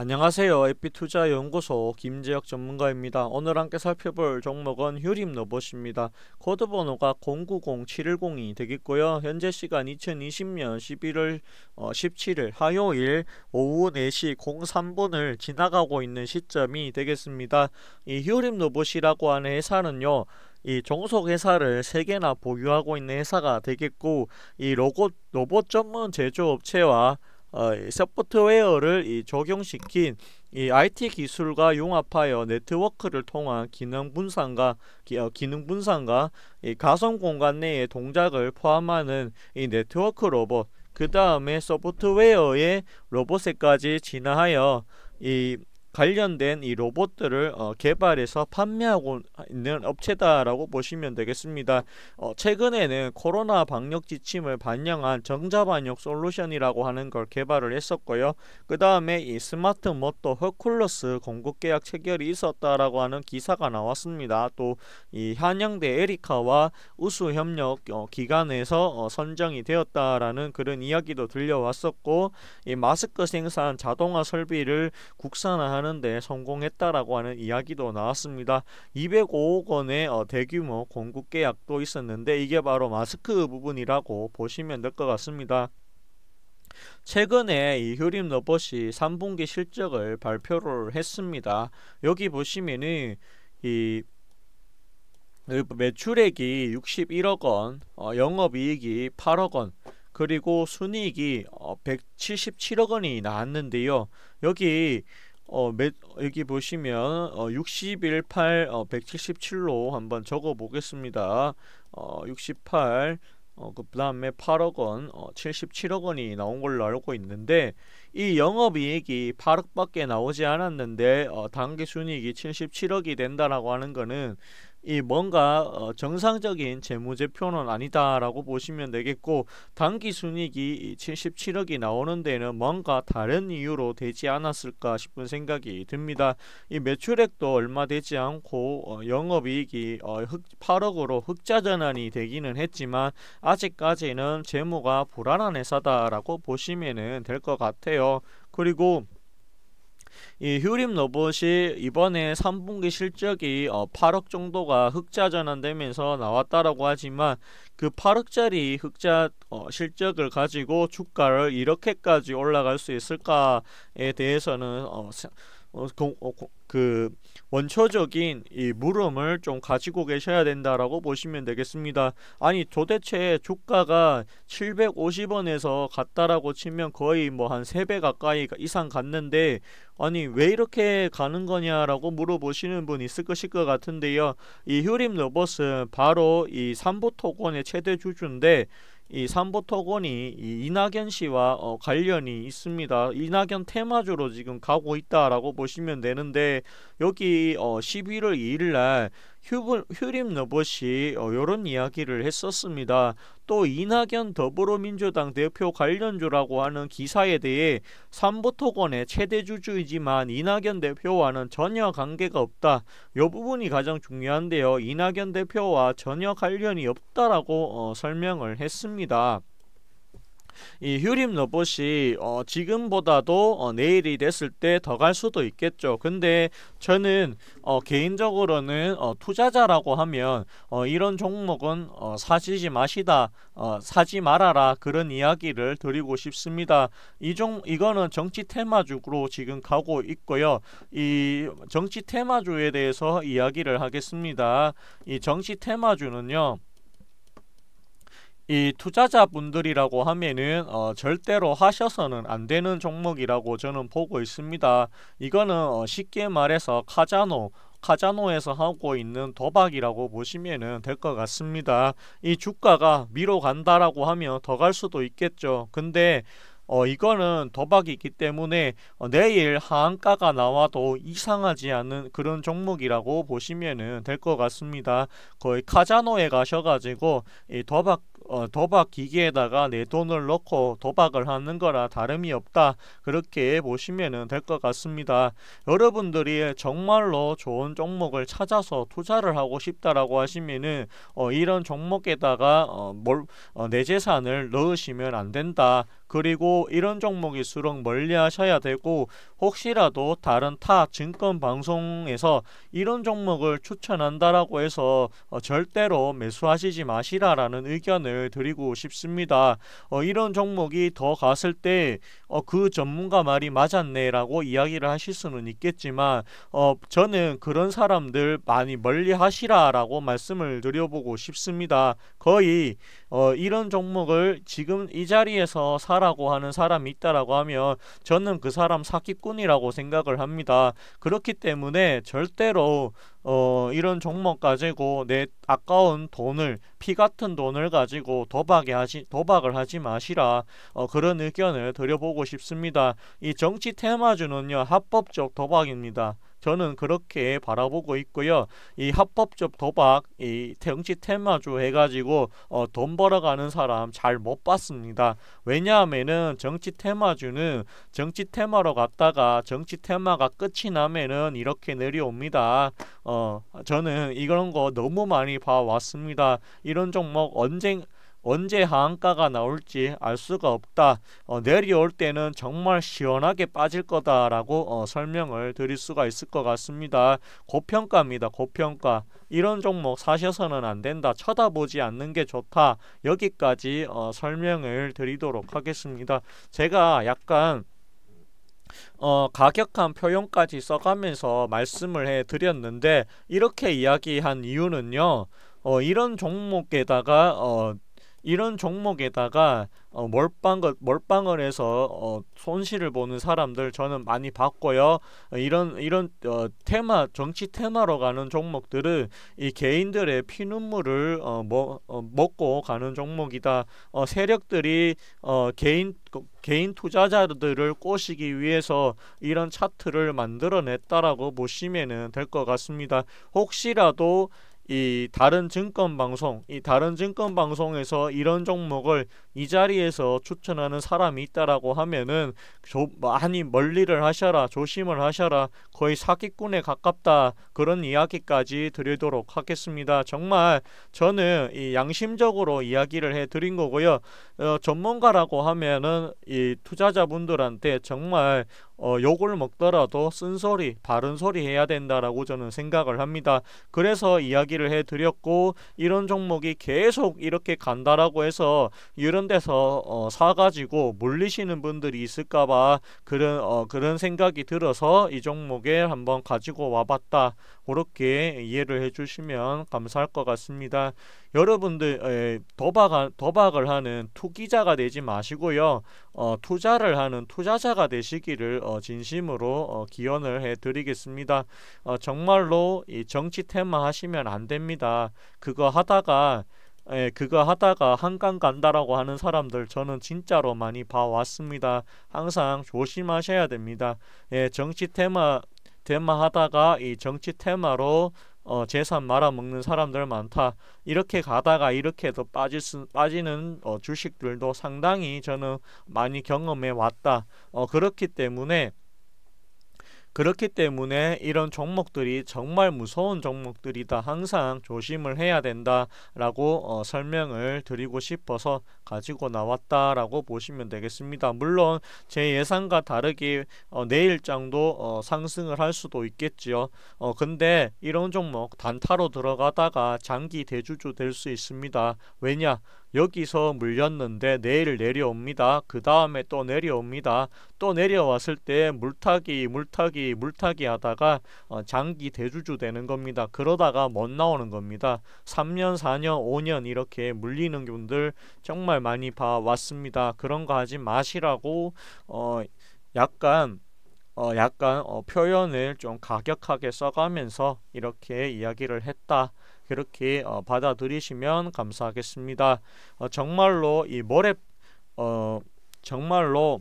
안녕하세요. 에피투자연구소 김재혁 전문가입니다. 오늘 함께 살펴볼 종목은 휴림 로봇입니다. 코드 번호가 090710이 되겠고요. 현재 시간 2020년 11월 17일 화요일 오후 4시 03분을 지나가고 있는 시점이 되겠습니다. 이 휴림 로봇이라고 하는 회사는요. 이 종속 회사를 3개나 보유하고 있는 회사가 되겠고 이 로봇, 로봇 전문 제조업체와 어, 이 소프트웨어를 이 적용시킨 이 IT 기술과 융합하여 네트워크를 통한 기능 분산과 기, 어, 기능 분산과 이 가상 공간 내의 동작을 포함하는 이 네트워크 로봇 그 다음에 소프트웨어의 로봇에까지 진화하여 이 관련된 이 로봇들을 어, 개발해서 판매하고 있는 업체다라고 보시면 되겠습니다. 어, 최근에는 코로나 방역 지침을 반영한 정자 반역 솔루션이라고 하는 걸 개발을 했었고요. 그 다음에 이 스마트 모터 허쿨러스 공급 계약 체결이 있었다라고 하는 기사가 나왔습니다. 또 이 한양대 에리카와 우수 협력 어, 기관에서 어, 선정이 되었다라는 그런 이야기도 들려왔었고 이 마스크 생산 자동화 설비를 국산화한 하는데 성공했다라고 하는 이야기도 나왔습니다. 205억 원의 어, 대규모 공급 계약도 있었는데 이게 바로 마스크 부분이라고 보시면 될 것 같습니다. 최근에 이 효림 러버시 3분기 실적을 발표를 했습니다. 여기 보시면은 이 그 매출액이 61억 원, 어, 영업이익이 8억 원, 그리고 순이익이 어, 177억 원이 나왔는데요. 여기 어, 매, 여기 보시면 어, 618 어, 177로 한번 적어 보겠습니다. 어, 68 어, 그 다음에 8억 원, 어, 77억 원이 나온 걸로 알고 있는데 이 영업이익이 8억밖에 나오지 않았는데 어, 당기 순이익이 77억이 된다라고 하는 거는 이 뭔가 어, 정상적인 재무제표는 아니다라고 보시면 되겠고 단기 순이익이 77억이 나오는 데는 뭔가 다른 이유로 되지 않았을까 싶은 생각이 듭니다. 이 매출액도 얼마 되지 않고 어, 영업이익이 어, 흑, 8억으로 흑자 전환이 되기는 했지만 아직까지는 재무가 불안한 회사다라고 보시면 될 것 같아요. 해요. 그리고 이 휴림 로봇이 이번에 3분기 실적이 어 8억 정도가 흑자 전환되면서 나왔다라고 하지만 그 8억짜리 흑자 어 실적을 가지고 주가를 이렇게까지 올라갈 수 있을까에 대해서는 어, 어, 어 그 원초적인 이 물음을 좀 가지고 계셔야 된다라고 보시면 되겠습니다. 아니 도대체 주가가 750원에서 갔다라고 치면 거의 뭐 한 3배 가까이 이상 갔는데 아니 왜 이렇게 가는 거냐라고 물어보시는 분 있을 것일 것 같은데요. 이 휴림 로봇은 바로 이 삼보토건의 최대 주주인데 이 삼보토건이 이 이낙연 씨와 어, 관련이 있습니다. 이낙연 테마주로 지금 가고 있다라고 보시면 되는데 여기 어, 11월 2일 날 휴, 림 너봇이 이런 이야기를 했었습니다. 또 이낙연 더불어민주당 대표 관련주라고 하는 기사에 대해 삼부토건의 최대 주주이지만 이낙연 대표와는 전혀 관계가 없다. 이 부분이 가장 중요한데요. 이낙연 대표와 전혀 관련이 없다라고 어, 설명을 했습니다. 이 휴림 로봇이 어, 지금보다도 어, 내일이 됐을 때 더 갈 수도 있겠죠. 근데 저는 어, 개인적으로는 어, 투자자라고 하면 어, 이런 종목은 어, 사시지 마시다, 어, 사지 말아라 그런 이야기를 드리고 싶습니다. 이 종 이거는 정치 테마주로 지금 가고 있고요. 이 정치 테마주에 대해서 이야기를 하겠습니다. 이 정치 테마주는요. 이 투자자분들이라고 하면은 어, 절대로 하셔서는 안 되는 종목이라고 저는 보고 있습니다. 이거는 어, 쉽게 말해서 카자노 카자노에서 하고 있는 도박이라고 보시면 될 것 같습니다. 이 주가가 미로 간다라고 하면 더 갈 수도 있겠죠. 근데 어, 이거는 도박이기 때문에 어, 내일 하한가가 나와도 이상하지 않은 그런 종목이라고 보시면 될 것 같습니다. 거의 카자노에 가셔가지고 이 도박 어, 도박 기계에다가 내 돈을 넣고 도박을 하는 거라 다름이 없다 그렇게 보시면 될 것 같습니다 여러분들이 정말로 좋은 종목을 찾아서 투자를 하고 싶다라고 하시면은 어, 이런 종목에다가 어, 몰, 어, 내 재산을 넣으시면 안 된다 그리고 이런 종목일수록 멀리 하셔야 되고 혹시라도 다른 타 증권 방송에서 이런 종목을 추천한다라고 해서 어, 절대로 매수하시지 마시라라는 의견을 드리고 싶습니다. 어, 이런 종목이 더 갔을 때그 어, 전문가 말이 맞았네라고 이야기를 하실 수는 있겠지만 어, 저는 그런 사람들 많이 멀리 하시라라고 말씀을 드려보고 싶습니다. 거의 어, 이런 종목을 지금 이 자리에서 사라고 하는 사람이 있다라고 하면 저는 그 사람 사기꾼이라고 생각을 합니다. 그렇기 때문에 절대로 어, 이런 종목 가지고 내 아까운 돈을 피 같은 돈을 가지고 도박에 하시 도박을 하지 마시라 어, 그런 의견을 드려보고 싶습니다. 이 정치 테마주는요 합법적 도박입니다. 저는 그렇게 바라보고 있고요. 이 합법적 도박, 이 정치 테마주 해가지고 어, 돈 벌어가는 사람 잘 못 봤습니다. 왜냐하면은 정치 테마주는 정치 테마로 갔다가 정치 테마가 끝이 나면은 이렇게 내려옵니다. 어, 저는 이런 거 너무 많이 봐왔습니다. 이런 종목 언젠 가 언제 하한가가 나올지 알 수가 없다. 어, 내려올 때는 정말 시원하게 빠질 거다라고 어, 설명을 드릴 수가 있을 것 같습니다. 고평가입니다. 고평가. 이런 종목 사셔서는 안 된다. 쳐다보지 않는 게 좋다. 여기까지 어, 설명을 드리도록 하겠습니다. 제가 약간 어, 가격한 표현까지 써가면서 말씀을 해 드렸는데 이렇게 이야기한 이유는요. 어, 이런 종목에다가 어, 이런 종목에다가 어, 몰빵을, 몰빵을 해서 어, 손실을 보는 사람들 저는 많이 봤고요. 어, 이런 이런 어, 테마 정치 테마로 가는 종목들은 이 개인들의 피눈물을 어, 뭐, 어, 먹고 가는 종목이다. 어, 세력들이 어, 개인 개인 투자자들을 꼬시기 위해서 이런 차트를 만들어냈다라고 보시면 될것 같습니다. 혹시라도 이 다른 증권 방송, 이 다른 증권 방송에서 이런 종목을 이 자리에서 추천하는 사람이 있다라고 하면은 많이 멀리를 하셔라, 조심을 하셔라, 거의 사기꾼에 가깝다 그런 이야기까지 드리도록 하겠습니다. 정말 저는 이 양심적으로 이야기를 해드린 거고요. 어, 전문가라고 하면은 이 투자자분들한테 정말 어, 욕을 먹더라도 쓴소리, 바른소리 해야 된다라고 저는 생각을 합니다. 그래서 이야기를 해드렸고 이런 종목이 계속 이렇게 간다라고 해서 이런 데서 어, 사가지고 물리시는 분들이 있을까봐 그런, 어, 그런 생각이 들어서 이 종목에 한번 가지고 와봤다. 그렇게 이해를 해주시면 감사할 것 같습니다. 여러분들 도박, 도박을 하는 투기자가 되지 마시고요. 어, 투자를 하는 투자자가 되시기를 어, 진심으로 어, 기원을 해드리겠습니다. 어, 정말로 이 정치 테마 하시면 안 됩니다. 그거 하다가 예, 그거 하다가 한강 간다라고 하는 사람들 저는 진짜로 많이 봐왔습니다. 항상 조심하셔야 됩니다. 예, 정치 테마 테마 하다가 이 정치 테마로 어, 재산 말아먹는 사람들 많다. 이렇게 가다가 이렇게 도 빠질 수, 빠지는 어, 주식들도 상당히 저는 많이 경험해 왔다. 어, 그렇기 때문에 그렇기 때문에 이런 종목들이 정말 무서운 종목들이다. 항상 조심을 해야 된다라고 어, 설명을 드리고 싶어서 가지고 나왔다라고 보시면 되겠습니다. 물론 제 예상과 다르게 어, 내일장도 어, 상승을 할 수도 있겠지요. 어, 근데 이런 종목 단타로 들어가다가 장기 대주주 될 수 있습니다. 왜냐? 여기서 물렸는데 내일 내려옵니다. 그 다음에 또 내려옵니다. 또 내려왔을 때 물타기 물타기 물타기 하다가 어, 장기 대주주 되는 겁니다. 그러다가 못 나오는 겁니다. 3년 4년 5년 이렇게 물리는 분들 정말 많이 봐왔습니다. 그런 거 하지 마시라고 어, 약간 어, 약간 어, 표현을 좀 가격하게 써가면서 이렇게 이야기를 했다. 그렇게 어, 받아들이시면 감사하겠습니다. 어, 정말로 이 모래 어, 정말로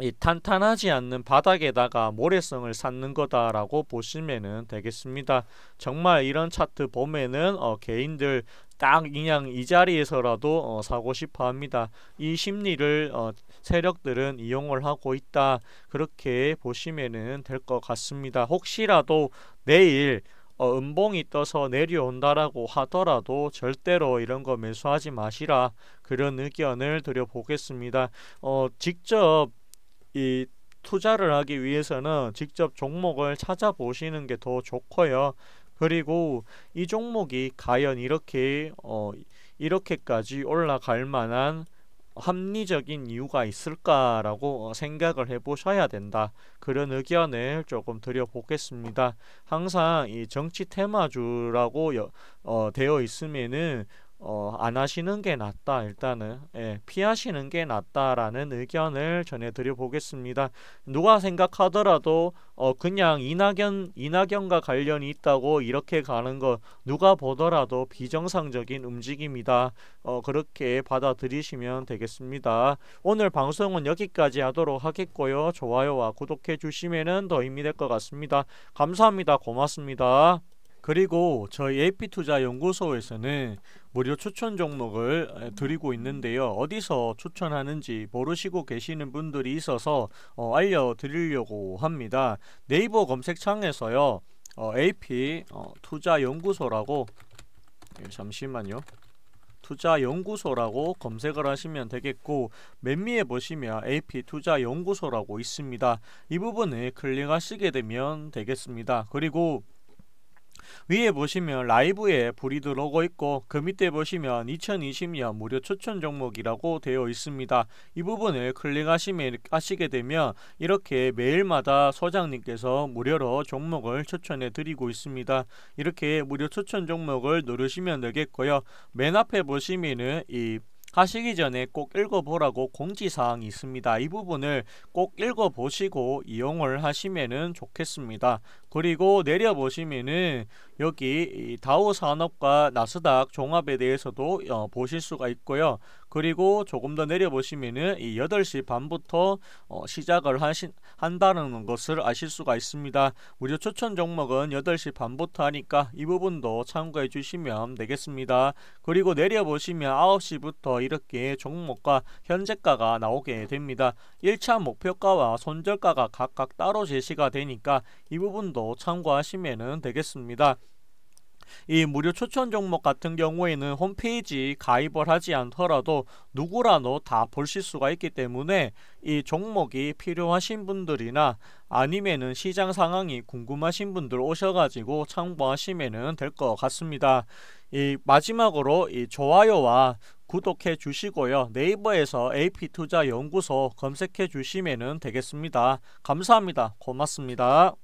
이 탄탄하지 않는 바닥에다가 모래성을 쌓는 거다라고 보시면 되겠습니다. 정말 이런 차트 보면은 어, 개인들 딱 그냥 이 자리에서라도 어, 사고 싶어 합니다. 이 심리를 어, 세력들은 이용을 하고 있다. 그렇게 보시면 될 것 같습니다. 혹시라도 내일 어, 음봉이 떠서 내려온다라고 하더라도 절대로 이런 거 매수하지 마시라 그런 의견을 드려보겠습니다. 어, 직접 이 투자를 하기 위해서는 직접 종목을 찾아보시는 게 더 좋고요. 그리고 이 종목이 과연 이렇게 어, 이렇게까지 올라갈 만한 합리적인 이유가 있을까라고 생각을 해보셔야 된다. 그런 의견을 조금 드려보겠습니다. 항상 이 정치 테마주라고 여, 어, 되어 있으면은 어, 안 하시는 게 낫다 일단은 예, 피하시는 게 낫다라는 의견을 전해드려 보겠습니다. 누가 생각하더라도 어, 그냥 이낙연 이낙연과 관련이 있다고 이렇게 가는 거 누가 보더라도 비정상적인 움직임이다. 어, 그렇게 받아들이시면 되겠습니다. 오늘 방송은 여기까지 하도록 하겠고요. 좋아요와 구독해 주시면더 힘이 될 것 같습니다. 감사합니다. 고맙습니다. 그리고 저희 AP투자연구소에서는 무료 추천 종목을 드리고 있는데요. 어디서 추천하는지 모르시고 계시는 분들이 있어서 어, 알려드리려고 합니다. 네이버 검색창에서요. 어, AP 어, 투자연구소라고 예, 잠시만요. 투자연구소라고 검색을 하시면 되겠고 맨 위에 보시면 AP 투자연구소라고 있습니다. 이 부분을 클릭하시게 되면 되겠습니다. 그리고 위에 보시면 라이브에 불이 들어오고 있고 그 밑에 보시면 2020년 무료 추천 종목이라고 되어 있습니다. 이 부분을 클릭하시게 되면 이렇게 매일마다 소장님께서 무료로 종목을 추천해 드리고 있습니다. 이렇게 무료 추천 종목을 누르시면 되겠고요. 맨 앞에 보시면은 이 가시기 전에 꼭 읽어보라고 공지사항이 있습니다. 이 부분을 꼭 읽어보시고 이용을 하시면 좋겠습니다. 그리고 내려보시면은 여기 다우 산업과 나스닥 종합에 대해서도 어, 보실 수가 있고요. 그리고 조금 더 내려보시면은 이 8시 반부터 어, 시작을 하신, 한다는 것을 아실 수가 있습니다. 무료 추천 종목은 8시 반부터 하니까 이 부분도 참고해 주시면 되겠습니다. 그리고 내려보시면 9시부터 이렇게 종목과 현재가가 나오게 됩니다. 1차 목표가와 손절가가 각각 따로 제시가 되니까 이 부분도 참고하시면 되겠습니다. 이 무료 추천 종목 같은 경우에는 홈페이지 가입을 하지 않더라도 누구라도 다 보실 수가 있기 때문에 이 종목이 필요하신 분들이나 아니면은 시장 상황이 궁금하신 분들 오셔가지고 참고하시면 될 것 같습니다. 이 마지막으로 이 좋아요와 구독해 주시고요. 네이버에서 AP투자연구소 검색해 주시면 되겠습니다. 감사합니다. 고맙습니다.